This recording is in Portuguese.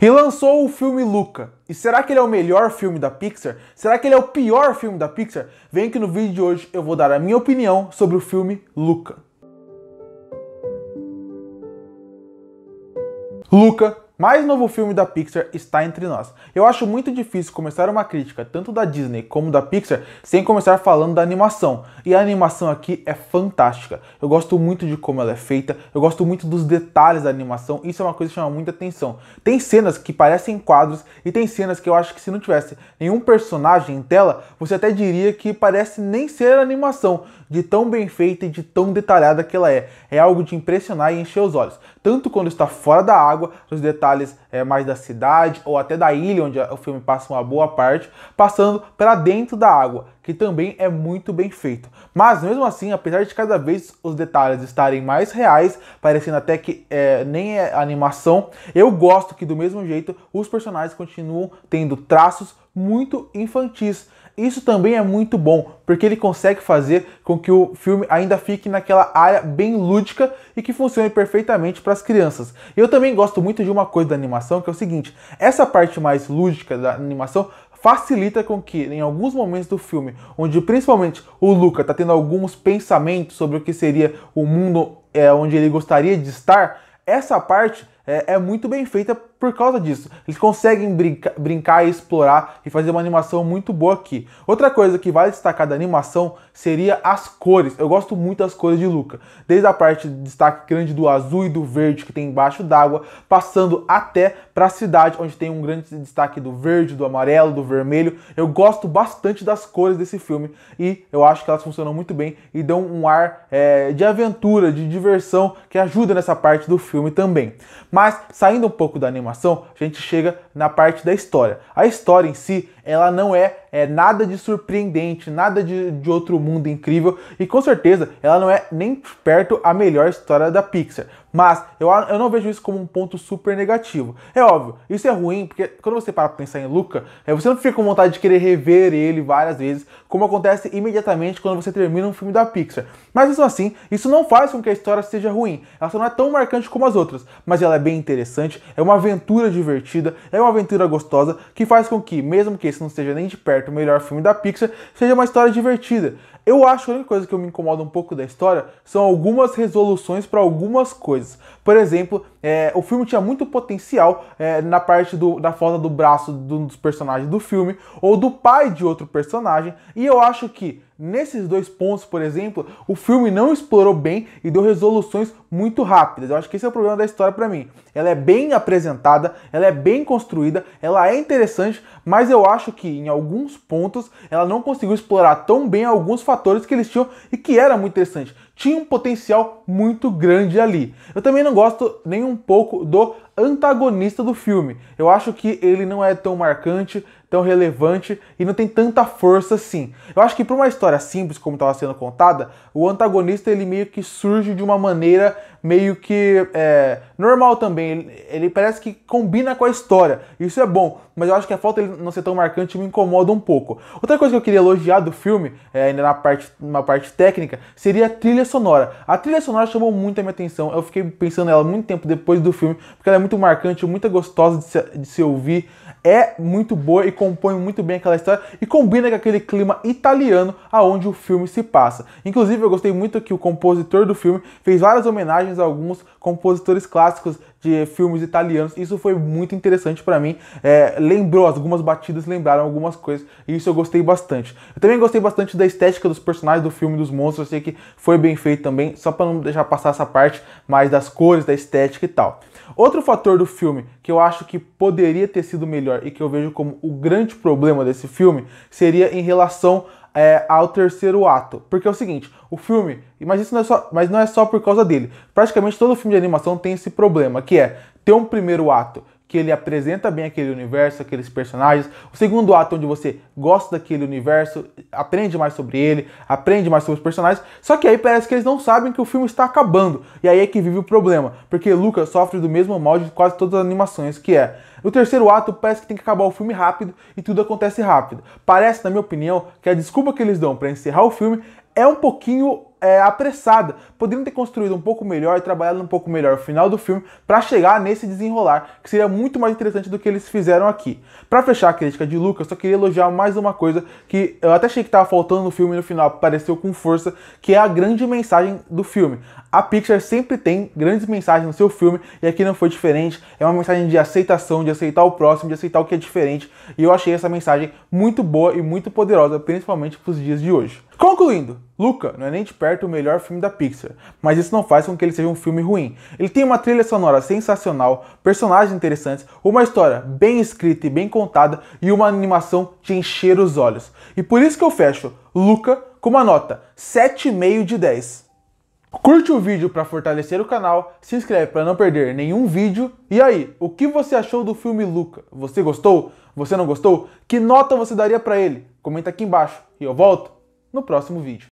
Relançou o filme Luca. E será que ele é o melhor filme da Pixar? Será que ele é o pior filme da Pixar? Vem que no vídeo de hoje eu vou dar a minha opinião sobre o filme Luca. Luca mais novo filme da Pixar está entre nós. Eu acho muito difícil começar uma crítica tanto da Disney como da Pixar sem começar falando da animação. E a animação aqui é fantástica. Eu gosto muito de como ela é feita, eu gosto muito dos detalhes da animação. Isso é uma coisa que chama muita atenção. Tem cenas que parecem quadros e tem cenas que eu acho que se não tivesse nenhum personagem em tela, você até diria que parece nem ser animação de tão bem feita e de tão detalhada que ela é. É algo de impressionar e encher os olhos. Tanto quando está fora da água, os detalhes é, mais da cidade ou até da ilha onde o filme passa uma boa parte, passando para dentro da água, que também é muito bem feito. Mas mesmo assim, apesar de cada vez os detalhes estarem mais reais, parecendo até que é, nem é animação, eu gosto que do mesmo jeito os personagens continuam tendo traços muito infantis isso também é muito bom, porque ele consegue fazer com que o filme ainda fique naquela área bem lúdica e que funcione perfeitamente para as crianças. Eu também gosto muito de uma coisa da animação, que é o seguinte: essa parte mais lúdica da animação facilita com que, em alguns momentos do filme, onde principalmente o Luca está tendo alguns pensamentos sobre o que seria o mundo é, onde ele gostaria de estar, essa parte é, é muito bem feita por causa disso. Eles conseguem brinca brincar e explorar e fazer uma animação muito boa aqui. Outra coisa que vale destacar da animação seria as cores. Eu gosto muito das cores de Luca. Desde a parte de destaque grande do azul e do verde que tem embaixo d'água, passando até para a cidade, onde tem um grande destaque do verde, do amarelo, do vermelho. Eu gosto bastante das cores desse filme e eu acho que elas funcionam muito bem e dão um ar é, de aventura, de diversão que ajuda nessa parte do filme também. Mas saindo um pouco da animação, informação, a gente chega na parte da história. A história em si, ela não é é nada de surpreendente, nada de, de outro mundo incrível. E com certeza ela não é nem perto a melhor história da Pixar. Mas eu, eu não vejo isso como um ponto super negativo. É óbvio, isso é ruim, porque quando você para pra pensar em Luca, é, você não fica com vontade de querer rever ele várias vezes, como acontece imediatamente quando você termina um filme da Pixar. Mas mesmo assim, isso não faz com que a história seja ruim. Ela só não é tão marcante como as outras, mas ela é bem interessante, é uma aventura divertida, é uma aventura gostosa, que faz com que, mesmo que isso não seja nem de perto, o melhor filme da Pixar, seja uma história divertida. Eu acho que a única coisa que eu me incomoda um pouco da história são algumas resoluções para algumas coisas. Por exemplo, é, o filme tinha muito potencial é, na parte do, da falta do braço de um dos personagens do filme ou do pai de outro personagem. E eu acho que nesses dois pontos, por exemplo, o filme não explorou bem e deu resoluções muito rápidas. Eu acho que esse é o problema da história para mim. Ela é bem apresentada, ela é bem construída, ela é interessante, mas eu acho que em alguns pontos ela não conseguiu explorar tão bem alguns fatores que eles tinham e que era muito interessante tinha um potencial muito grande ali. Eu também não gosto nem um pouco do antagonista do filme. Eu acho que ele não é tão marcante, tão relevante e não tem tanta força assim. Eu acho que para uma história simples como estava sendo contada, o antagonista ele meio que surge de uma maneira meio que é, normal também. Ele, ele, parece que combina com a história. Isso é bom, mas eu acho que a falta dele não ser tão marcante me incomoda um pouco. Outra coisa que eu queria elogiar do filme, é, ainda na parte, na parte técnica, seria a trilha sonora. A trilha sonora chamou muito a minha atenção. Eu fiquei pensando nela muito tempo depois do filme, porque ela é muito marcante, muito gostosa de se, de se ouvir. É muito boa e compõe muito bem aquela história e combina com aquele clima italiano aonde o filme se passa. Inclusive, eu gostei muito que o compositor do filme fez várias homenagens homenagens a alguns compositores clássicos de filmes italianos. Isso foi muito interessante para mim. É, lembrou algumas batidas, lembraram algumas coisas e isso eu gostei bastante. Eu também gostei bastante da estética dos personagens do filme dos monstros. Eu sei que foi bem feito também, só para não deixar passar essa parte mais das cores, da estética e tal. Outro fator do filme que eu acho que poderia ter sido melhor e que eu vejo como o grande problema desse filme seria em relação é, ao terceiro ato. Porque é o seguinte, o filme, mas isso não é só, mas não é só por causa dele. Praticamente todo filme de animação tem esse problema, que é ter um primeiro ato que ele apresenta bem aquele universo, aqueles personagens. O segundo ato, onde você gosta daquele universo, aprende mais sobre ele, aprende mais sobre os personagens. Só que aí parece que eles não sabem que o filme está acabando. E aí é que vive o problema, porque Lucas sofre do mesmo mal de quase todas as animações, que é no terceiro ato, parece que tem que acabar o filme rápido e tudo acontece rápido. Parece, na minha opinião, que a desculpa que eles dão para encerrar o filme é um pouquinho é, apressada. Poderiam ter construído um pouco melhor e trabalhado um pouco melhor o final do filme para chegar nesse desenrolar, que seria muito mais interessante do que eles fizeram aqui. Para fechar a crítica de Lucas, só queria elogiar mais uma coisa que eu até achei que estava faltando no filme e no final apareceu com força, que é a grande mensagem do filme. A Pixar sempre tem grandes mensagens no seu filme e aqui não foi diferente. É uma mensagem de aceitação, de aceitar o próximo, de aceitar o que é diferente. E eu achei essa mensagem muito boa e muito poderosa, principalmente para os dias de hoje. Concluindo, Luca não é nem de perto perto o melhor filme da Pixar, mas isso não faz com que ele seja um filme ruim. Ele tem uma trilha sonora sensacional, personagens interessantes, uma história bem escrita e bem contada e uma animação de encher os olhos. E por isso que eu fecho Luca com uma nota 7,5 de 10. Curte o vídeo para fortalecer o canal, se inscreve para não perder nenhum vídeo. E aí, o que você achou do filme Luca? Você gostou? Você não gostou? Que nota você daria para ele? Comenta aqui embaixo e eu volto no próximo vídeo.